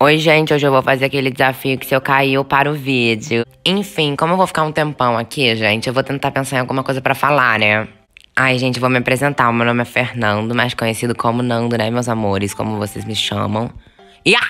Oi, gente, hoje eu vou fazer aquele desafio que se eu cair eu paro o vídeo. Enfim, como eu vou ficar um tempão aqui, gente, eu vou tentar pensar em alguma coisa para falar, né? Ai, gente, vou me apresentar. O meu nome é Fernando, mais conhecido como Nando, né, meus amores, como vocês me chamam. Yeah!